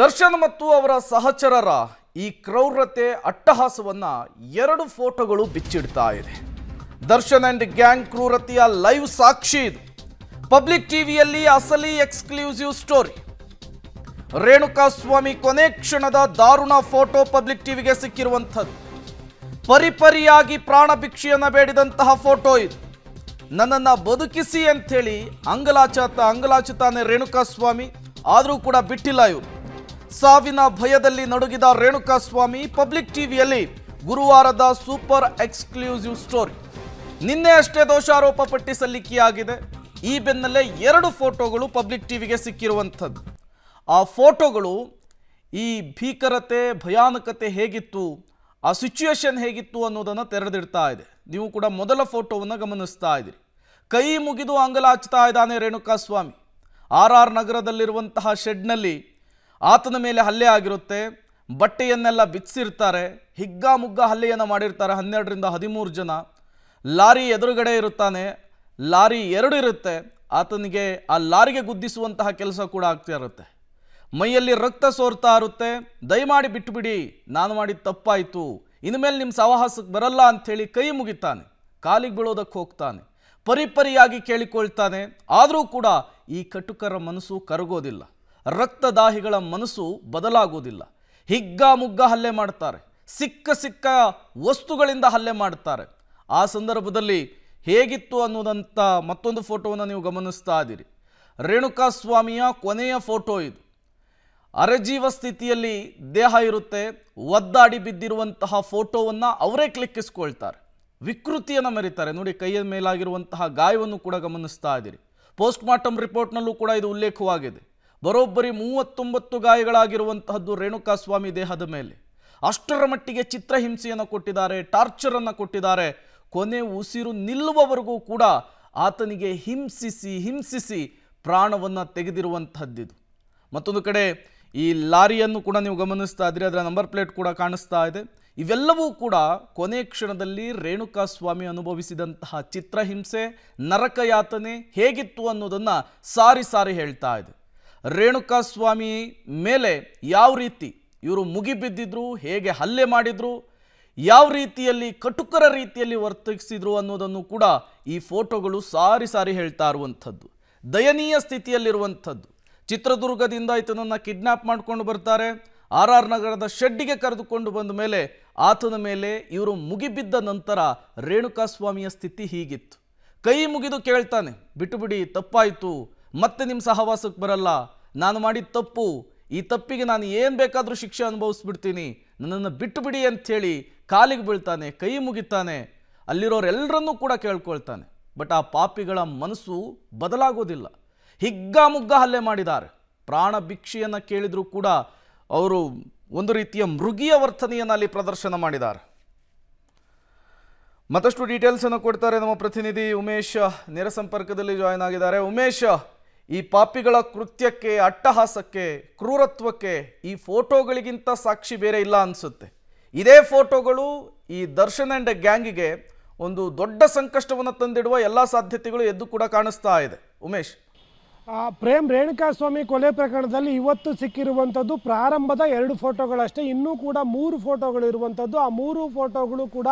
ದರ್ಶನ್ ಮತ್ತು ಅವರ ಸಹಚರರ ಈ ಕ್ರೌರತೆ ಅಟ್ಟಹಾಸವನ್ನು ಎರಡು ಫೋಟೋಗಳು ಬಿಚ್ಚಿಡ್ತಾ ಇದೆ ದರ್ಶನ್ ಆ್ಯಂಡ್ ಗ್ಯಾಂಗ್ ಕ್ರೂರತೆಯ ಲೈವ್ ಸಾಕ್ಷಿ ಇದು ಪಬ್ಲಿಕ್ ಟಿವಿಯಲ್ಲಿ ಅಸಲಿ ಎಕ್ಸ್ಕ್ಲೂಸಿವ್ ಸ್ಟೋರಿ ರೇಣುಕಾಸ್ವಾಮಿ ಕೊನೆ ಕ್ಷಣದ ದಾರುಣ ಫೋಟೋ ಪಬ್ಲಿಕ್ ಟಿವಿಗೆ ಸಿಕ್ಕಿರುವಂಥದ್ದು ಪರಿಪರಿಯಾಗಿ ಪ್ರಾಣ ಭಿಕ್ಷೆಯನ್ನು ಬೇಡಿದಂತಹ ಫೋಟೋ ಇದು ನನ್ನನ್ನು ಬದುಕಿಸಿ ಅಂಥೇಳಿ ಅಂಗಲಾಚಾತ ಅಂಗಲಾಚುತ್ತಾನೆ ರೇಣುಕಾಸ್ವಾಮಿ ಆದರೂ ಕೂಡ ಬಿಟ್ಟಿಲ್ಲ ಇವರು ಸಾವಿನ ಭಯದಲ್ಲಿ ನಡುಗಿದ ರೇಣುಕಾಸ್ವಾಮಿ ಪಬ್ಲಿಕ್ ಟಿವಿಯಲ್ಲಿ ಗುರುವಾರದ ಸೂಪರ್ ಎಕ್ಸ್ಕ್ಲೂಸಿವ್ ಸ್ಟೋರಿ ನಿನ್ನೆ ಅಷ್ಟೇ ದೋಷಾರೋಪ ಪಟ್ಟಿ ಸಲ್ಲಿಕೆಯಾಗಿದೆ ಈ ಬೆನ್ನಲ್ಲೇ ಎರಡು ಫೋಟೋಗಳು ಪಬ್ಲಿಕ್ ಟಿವಿಗೆ ಸಿಕ್ಕಿರುವಂಥದ್ದು ಆ ಫೋಟೋಗಳು ಈ ಭೀಕರತೆ ಭಯಾನಕತೆ ಹೇಗಿತ್ತು ಆ ಸಿಚುವೇಶನ್ ಹೇಗಿತ್ತು ಅನ್ನೋದನ್ನು ತೆರೆದಿಡ್ತಾ ಇದೆ ನೀವು ಕೂಡ ಮೊದಲ ಫೋಟೋವನ್ನು ಗಮನಿಸ್ತಾ ಇದ್ದೀರಿ ಕೈ ಮುಗಿದು ಅಂಗಲಾಚ್ತಾ ಇದ್ದಾನೆ ರೇಣುಕಾಸ್ವಾಮಿ ಆರ್ ಆರ್ ನಗರದಲ್ಲಿರುವಂತಹ ಶೆಡ್ನಲ್ಲಿ ಆತನ ಮೇಲೆ ಹಲ್ಲೆ ಆಗಿರುತ್ತೆ ಬಟ್ಟೆಯನ್ನೆಲ್ಲ ಬಿಚ್ಚಿರ್ತಾರೆ ಮುಗ್ಗ ಹಲ್ಲೆಯನ್ನು ಮಾಡಿರ್ತಾರೆ ಹನ್ನೆರಡರಿಂದ ಹದಿಮೂರು ಜನ ಲಾರಿ ಎದುರುಗಡೆ ಇರುತ್ತಾನೆ ಲಾರಿ ಎರಡು ಇರುತ್ತೆ ಆತನಿಗೆ ಆ ಲಾರಿಗೆ ಗುದ್ದಿಸುವಂತಹ ಕೆಲಸ ಕೂಡ ಆಗ್ತಾ ಇರುತ್ತೆ ಮೈಯಲ್ಲಿ ರಕ್ತ ಸೋರ್ತಾ ಇರುತ್ತೆ ದಯಮಾಡಿ ಬಿಟ್ಟುಬಿಡಿ ನಾನು ಮಾಡಿದ ತಪ್ಪಾಯಿತು ಇನ್ಮೇಲೆ ನಿಮ್ಮ ಸವಾಹಾಸಕ್ಕೆ ಬರಲ್ಲ ಅಂಥೇಳಿ ಕೈ ಮುಗಿತಾನೆ ಕಾಲಿಗೆ ಬೀಳೋದಕ್ಕೆ ಹೋಗ್ತಾನೆ ಪರಿಪರಿಯಾಗಿ ಕೇಳಿಕೊಳ್ತಾನೆ ಆದರೂ ಕೂಡ ಈ ಕಟುಕರ ಮನಸ್ಸು ಕರಗೋದಿಲ್ಲ ರಕ್ತದಾಹಿಗಳ ಮನಸ್ಸು ಬದಲಾಗುವುದಿಲ್ಲ ಹಿಗ್ಗಾಮುಗ್ಗ ಹಲ್ಲೆ ಮಾಡ್ತಾರೆ ಸಿಕ್ಕ ಸಿಕ್ಕ ವಸ್ತುಗಳಿಂದ ಹಲ್ಲೆ ಮಾಡ್ತಾರೆ ಆ ಸಂದರ್ಭದಲ್ಲಿ ಹೇಗಿತ್ತು ಅನ್ನೋದಂಥ ಮತ್ತೊಂದು ಫೋಟೋವನ್ನು ನೀವು ಗಮನಿಸ್ತಾ ಇದ್ದೀರಿ ರೇಣುಕಾಸ್ವಾಮಿಯ ಕೊನೆಯ ಫೋಟೋ ಇದು ಅರೆಜೀವ ಸ್ಥಿತಿಯಲ್ಲಿ ದೇಹ ಇರುತ್ತೆ ಒದ್ದಾಡಿ ಬಿದ್ದಿರುವಂತಹ ಫೋಟೋವನ್ನು ಅವರೇ ಕ್ಲಿಕ್ಕಿಸ್ಕೊಳ್ತಾರೆ ವಿಕೃತಿಯನ್ನು ಮರಿತಾರೆ ನೋಡಿ ಕೈಯ ಮೇಲಾಗಿರುವಂತಹ ಗಾಯವನ್ನು ಕೂಡ ಗಮನಿಸ್ತಾ ಇದ್ದೀರಿ ಪೋಸ್ಟ್ ಮಾರ್ಟಮ್ ರಿಪೋರ್ಟ್ನಲ್ಲೂ ಕೂಡ ಇದು ಉಲ್ಲೇಖವಾಗಿದೆ ಬರೋಬ್ಬರಿ ಮೂವತ್ತೊಂಬತ್ತು ಗಾಯಗಳಾಗಿರುವಂತಹದ್ದು ರೇಣುಕಾಸ್ವಾಮಿ ದೇಹದ ಮೇಲೆ ಅಷ್ಟರ ಮಟ್ಟಿಗೆ ಚಿತ್ರಹಿಂಸೆಯನ್ನು ಕೊಟ್ಟಿದ್ದಾರೆ ಟಾರ್ಚರನ್ನು ಕೊಟ್ಟಿದ್ದಾರೆ ಕೊನೆ ಉಸಿರು ನಿಲ್ಲುವವರೆಗೂ ಕೂಡ ಆತನಿಗೆ ಹಿಂಸಿಸಿ ಹಿಂಸಿಸಿ ಪ್ರಾಣವನ್ನು ತೆಗೆದಿರುವಂತಹದ್ದಿದು ಮತ್ತೊಂದು ಕಡೆ ಈ ಲಾರಿಯನ್ನು ಕೂಡ ನೀವು ಗಮನಿಸ್ತಾ ಇದ್ರಿ ಅದರ ನಂಬರ್ ಪ್ಲೇಟ್ ಕೂಡ ಕಾಣಿಸ್ತಾ ಇದೆ ಇವೆಲ್ಲವೂ ಕೂಡ ಕೊನೆ ಕ್ಷಣದಲ್ಲಿ ರೇಣುಕಾಸ್ವಾಮಿ ಅನುಭವಿಸಿದಂತಹ ಚಿತ್ರಹಿಂಸೆ ನರಕಯಾತನೆ ಹೇಗಿತ್ತು ಅನ್ನೋದನ್ನು ಸಾರಿ ಸಾರಿ ಹೇಳ್ತಾ ಇದೆ ರೇಣುಕಾಸ್ವಾಮಿ ಮೇಲೆ ಯಾವ ರೀತಿ ಇವರು ಮುಗಿಬಿದ್ದಿದ್ರು ಹೇಗೆ ಹಲ್ಲೆ ಮಾಡಿದರು ಯಾವ ರೀತಿಯಲ್ಲಿ ಕಟುಕರ ರೀತಿಯಲ್ಲಿ ವರ್ತಿಸಿದ್ರು ಅನ್ನೋದನ್ನು ಕೂಡ ಈ ಫೋಟೋಗಳು ಸಾರಿ ಸಾರಿ ಹೇಳ್ತಾ ಇರುವಂಥದ್ದು ದಯನೀಯ ಸ್ಥಿತಿಯಲ್ಲಿರುವಂಥದ್ದು ಚಿತ್ರದುರ್ಗದಿಂದ ಈತನನ್ನು ಕಿಡ್ನಾಪ್ ಮಾಡಿಕೊಂಡು ಬರ್ತಾರೆ ಆರ್ ಆರ್ ನಗರದ ಶೆಡ್ಡಿಗೆ ಕರೆದುಕೊಂಡು ಬಂದ ಮೇಲೆ ಆತನ ಮೇಲೆ ಇವರು ಮುಗಿಬಿದ್ದ ನಂತರ ರೇಣುಕಾಸ್ವಾಮಿಯ ಸ್ಥಿತಿ ಹೀಗಿತ್ತು ಕೈ ಮುಗಿದು ಕೇಳ್ತಾನೆ ಬಿಟ್ಟು ಬಿಡಿ ತಪ್ಪಾಯಿತು ಮತ್ತೆ ನಿಮ್ಮ ಸಹವಾಸಕ್ಕೆ ಬರಲ್ಲ ನಾನು ಮಾಡಿದ ತಪ್ಪು ಈ ತಪ್ಪಿಗೆ ನಾನು ಏನು ಬೇಕಾದರೂ ಶಿಕ್ಷೆ ಅನುಭವಿಸ್ಬಿಡ್ತೀನಿ ನನ್ನನ್ನು ಬಿಟ್ಟು ಬಿಡಿ ಅಂಥೇಳಿ ಕಾಲಿಗೆ ಬೀಳ್ತಾನೆ ಕೈ ಮುಗಿತಾನೆ ಅಲ್ಲಿರೋರೆಲ್ಲರನ್ನೂ ಕೂಡ ಕೇಳ್ಕೊಳ್ತಾನೆ ಬಟ್ ಆ ಪಾಪಿಗಳ ಮನಸ್ಸು ಬದಲಾಗೋದಿಲ್ಲ ಹಿಗ್ಗಾಮುಗ್ಗ ಹಲ್ಲೆ ಮಾಡಿದ್ದಾರೆ ಪ್ರಾಣ ಭಿಕ್ಷೆಯನ್ನು ಕೇಳಿದರೂ ಕೂಡ ಅವರು ಒಂದು ರೀತಿಯ ಮೃಗಿಯ ವರ್ತನೆಯನ್ನು ಅಲ್ಲಿ ಪ್ರದರ್ಶನ ಮಾಡಿದ್ದಾರೆ ಮತ್ತಷ್ಟು ಡೀಟೇಲ್ಸನ್ನು ಕೊಡ್ತಾರೆ ನಮ್ಮ ಪ್ರತಿನಿಧಿ ಉಮೇಶ್ ನೇರ ಸಂಪರ್ಕದಲ್ಲಿ ಜಾಯ್ನ್ ಆಗಿದ್ದಾರೆ ಉಮೇಶ್ ಈ ಪಾಪಿಗಳ ಕೃತ್ಯಕ್ಕೆ ಅಟ್ಟಹಾಸಕ್ಕೆ ಕ್ರೂರತ್ವಕ್ಕೆ ಈ ಫೋಟೋಗಳಿಗಿಂತ ಸಾಕ್ಷಿ ಬೇರೆ ಇಲ್ಲ ಅನಿಸುತ್ತೆ ಇದೇ ಫೋಟೋಗಳು ಈ ದರ್ಶನ್ ಆ್ಯಂಡ್ ಗ್ಯಾಂಗಿಗೆ ಒಂದು ದೊಡ್ಡ ಸಂಕಷ್ಟವನ್ನು ತಂದಿಡುವ ಎಲ್ಲ ಸಾಧ್ಯತೆಗಳು ಎದ್ದು ಕೂಡ ಕಾಣಿಸ್ತಾ ಇದೆ ಉಮೇಶ್ ಪ್ರೇಮ್ ರೇಣುಕಾಸ್ವಾಮಿ ಕೊಲೆ ಪ್ರಕರಣದಲ್ಲಿ ಇವತ್ತು ಸಿಕ್ಕಿರುವಂಥದ್ದು ಪ್ರಾರಂಭದ ಎರಡು ಫೋಟೋಗಳಷ್ಟೇ ಇನ್ನೂ ಕೂಡ ಮೂರು ಫೋಟೋಗಳು ಇರುವಂಥದ್ದು ಆ ಮೂರು ಫೋಟೋಗಳು ಕೂಡ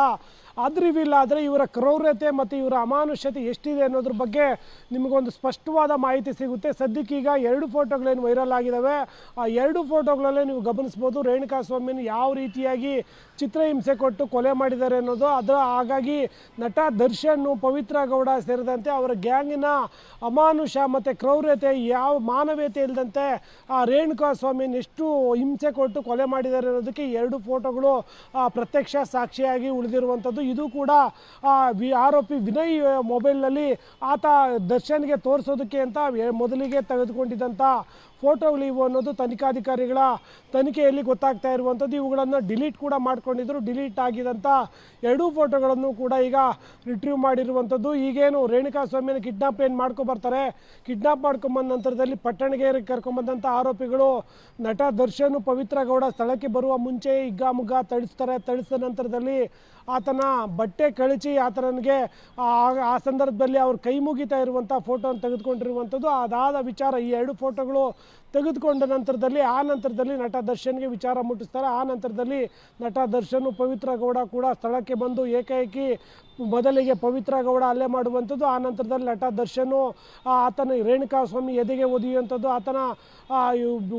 ಅದು ರಿವೀಲ್ ಇವರ ಕ್ರೌರ್ಯತೆ ಮತ್ತು ಇವರ ಅಮಾನುಷ್ಯತೆ ಎಷ್ಟಿದೆ ಅನ್ನೋದ್ರ ಬಗ್ಗೆ ನಿಮಗೊಂದು ಸ್ಪಷ್ಟವಾದ ಮಾಹಿತಿ ಸಿಗುತ್ತೆ ಸದ್ಯಕ್ಕೀಗ ಎರಡು ಫೋಟೋಗಳೇನು ವೈರಲ್ ಆಗಿದ್ದಾವೆ ಆ ಎರಡು ಫೋಟೋಗಳಲ್ಲೇ ನೀವು ಗಮನಿಸ್ಬೋದು ರೇಣುಕಾ ಸ್ವಾಮಿನ ಯಾವ ರೀತಿಯಾಗಿ ಚಿತ್ರಹಿಂಸೆ ಕೊಟ್ಟು ಕೊಲೆ ಮಾಡಿದ್ದಾರೆ ಅನ್ನೋದು ಅದರ ಹಾಗಾಗಿ ನಟ ದರ್ಶನ್ ಪವಿತ್ರ ಗೌಡ ಸೇರಿದಂತೆ ಅವರ ಗ್ಯಾಂಗಿನ ಅಮಾನುಷ ಮತ್ತು ಕ್ರೌರ್ಯತೆ ಯಾವ ಮಾನವೀಯತೆ ಇಲ್ಲದಂತೆ ಆ ರೇಣುಕಾ ಸ್ವಾಮಿಯನ್ನು ಎಷ್ಟು ಹಿಂಸೆ ಕೊಟ್ಟು ಕೊಲೆ ಮಾಡಿದ್ದಾರೆ ಅನ್ನೋದಕ್ಕೆ ಎರಡು ಫೋಟೋಗಳು ಪ್ರತ್ಯಕ್ಷ ಸಾಕ್ಷಿಯಾಗಿ ಉಳಿದಿರುವಂಥದ್ದು ಇದು ಕೂಡ ವಿ ಆರೋಪಿ ವಿನಯ್ ಮೊಬೈಲ್ನಲ್ಲಿ ಆತ ದರ್ಶನ್ಗೆ ತೋರಿಸೋದಕ್ಕೆ ಅಂತ ಮೊದಲಿಗೆ ತೆಗೆದುಕೊಂಡಿದ್ದಂಥ ಫೋಟೋಗಳು ಇವು ಅನ್ನೋದು ತನಿಖಾಧಿಕಾರಿಗಳ ತನಿಖೆಯಲ್ಲಿ ಗೊತ್ತಾಗ್ತಾ ಇರುವಂಥದ್ದು ಇವುಗಳನ್ನು ಡಿಲೀಟ್ ಕೂಡ ಮಾಡ್ಕೊಂಡಿದ್ರು ಡಿಲೀಟ್ ಆಗಿದಂಥ ಎರಡೂ ಫೋಟೋಗಳನ್ನು ಕೂಡ ಈಗ ರಿಟ್ರೀವ್ ಮಾಡಿರುವಂಥದ್ದು ಈಗೇನು ರೇಣುಕಾ ಸ್ವಾಮಿಯನ್ನು ಕಿಡ್ನಾಪ್ ಏನು ಮಾಡ್ಕೊಬರ್ತಾರೆ ಕಿಡ್ನಾಪ್ ಮಾಡ್ಕೊಂಬಂದ ನಂತರದಲ್ಲಿ ಪಟ್ಟಣಗೇರಿಗೆ ಕರ್ಕೊಂಬಂದಂಥ ಆರೋಪಿಗಳು ನಟ ದರ್ಶನ್ ಪವಿತ್ರ ಗೌಡ ಸ್ಥಳಕ್ಕೆ ಬರುವ ಮುಂಚೆ ಹಿಗ್ಗಾಮುಗ್ಗ ತಳಿಸ್ತಾರೆ ತಳಿಸಿದ ನಂತರದಲ್ಲಿ ಆತನ ಬಟ್ಟೆ ಕಳಚಿ ಆ ಥರನಿಗೆ ಆ ಸಂದರ್ಭದಲ್ಲಿ ಅವ್ರು ಕೈ ಮುಗಿತಾ ಇರುವಂಥ ಫೋಟೋನ ತೆಗೆದುಕೊಂಡಿರುವಂಥದ್ದು ಅದಾದ ವಿಚಾರ ಈ ಎರಡು ಫೋಟೋಗಳು ತೆಗೆದುಕೊಂಡ ನಂತರದಲ್ಲಿ ಆ ನಂತರದಲ್ಲಿ ನಟ ದರ್ಶನ್ಗೆ ವಿಚಾರ ಮುಟ್ಟಿಸ್ತಾರೆ ಆ ನಂತರದಲ್ಲಿ ನಟ ದರ್ಶನ್ ಪವಿತ್ರ ಗೌಡ ಕೂಡ ಸ್ಥಳಕ್ಕೆ ಬಂದು ಏಕಾಏಕಿ ಮೊದಲಿಗೆ ಪವಿತ್ರ ಗೌಡ ಹಲ್ಲೆ ಮಾಡುವಂಥದ್ದು ಆ ನಂತರದಲ್ಲಿ ನಟ ದರ್ಶನು ಆತನ ರೇಣುಕಾ ಸ್ವಾಮಿ ಎದೆಗೆ ಒದಿಯುವಂಥದ್ದು ಆತನ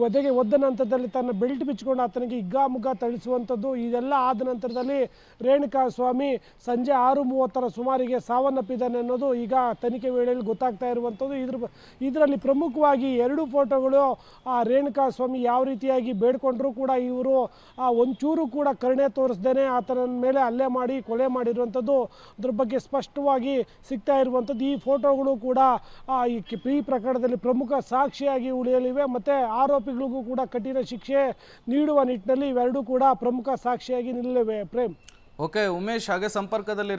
ಒದೆಗೆ ಒದ್ದ ನಂತರದಲ್ಲಿ ತನ್ನ ಬೆಲ್ಟ್ ಬಿಚ್ಚಿಕೊಂಡು ಆತನಿಗೆ ಹಿಗ್ಗಾಮುಗ್ಗ ತಳಿಸುವಂಥದ್ದು ಇದೆಲ್ಲ ಆದ ನಂತರದಲ್ಲಿ ರೇಣುಕಾ ಸ್ವಾಮಿ ಸಂಜೆ ಆರು ಮೂವತ್ತರ ಸುಮಾರಿಗೆ ಸಾವನ್ನಪ್ಪಿದ್ದಾನೆ ಅನ್ನೋದು ಈಗ ತನಿಖೆ ವೇಳೆಯಲ್ಲಿ ಗೊತ್ತಾಗ್ತಾ ಇರುವಂಥದ್ದು ಇದ್ರ ಇದರಲ್ಲಿ ಪ್ರಮುಖವಾಗಿ ಎರಡು ಫೋಟೋಗಳು ಆ ರೇಣುಕಾ ಸ್ವಾಮಿ ಯಾವ ರೀತಿಯಾಗಿ ಬೇಡ್ಕೊಂಡ್ರೂ ಕೂಡ ಇವರು ಒಂಚೂರು ಕೂಡ ಕರುಣೆ ತೋರಿಸ್ದೇನೆ ಆತನ ಮೇಲೆ ಹಲ್ಲೆ ಮಾಡಿ ಕೊಲೆ ಮಾಡಿರುವಂಥದ್ದು ಅದ್ರ ಬಗ್ಗೆ ಸ್ಪಷ್ಟವಾಗಿ ಸಿಗ್ತಾ ಇರುವಂಥದ್ದು ಈ ಫೋಟೋಗಳು ಕೂಡ ಈ ಪ್ರಿ ಪ್ರಕರಣದಲ್ಲಿ ಪ್ರಮುಖ ಸಾಕ್ಷಿಯಾಗಿ ಉಳಿಯಲಿವೆ ಮತ್ತು ಆರೋಪಿಗಳಿಗೂ ಕೂಡ ಕಠಿಣ ಶಿಕ್ಷೆ ನೀಡುವ ನಿಟ್ಟಿನಲ್ಲಿ ಇವೆರಡೂ ಕೂಡ ಪ್ರಮುಖ ಸಾಕ್ಷಿಯಾಗಿ ನಿಲ್ಲಲಿವೆ ಪ್ರೇಮ್ ಓಕೆ ಉಮೇಶ್ ಹಾಗೆ ಸಂಪರ್ಕದಲ್ಲಿ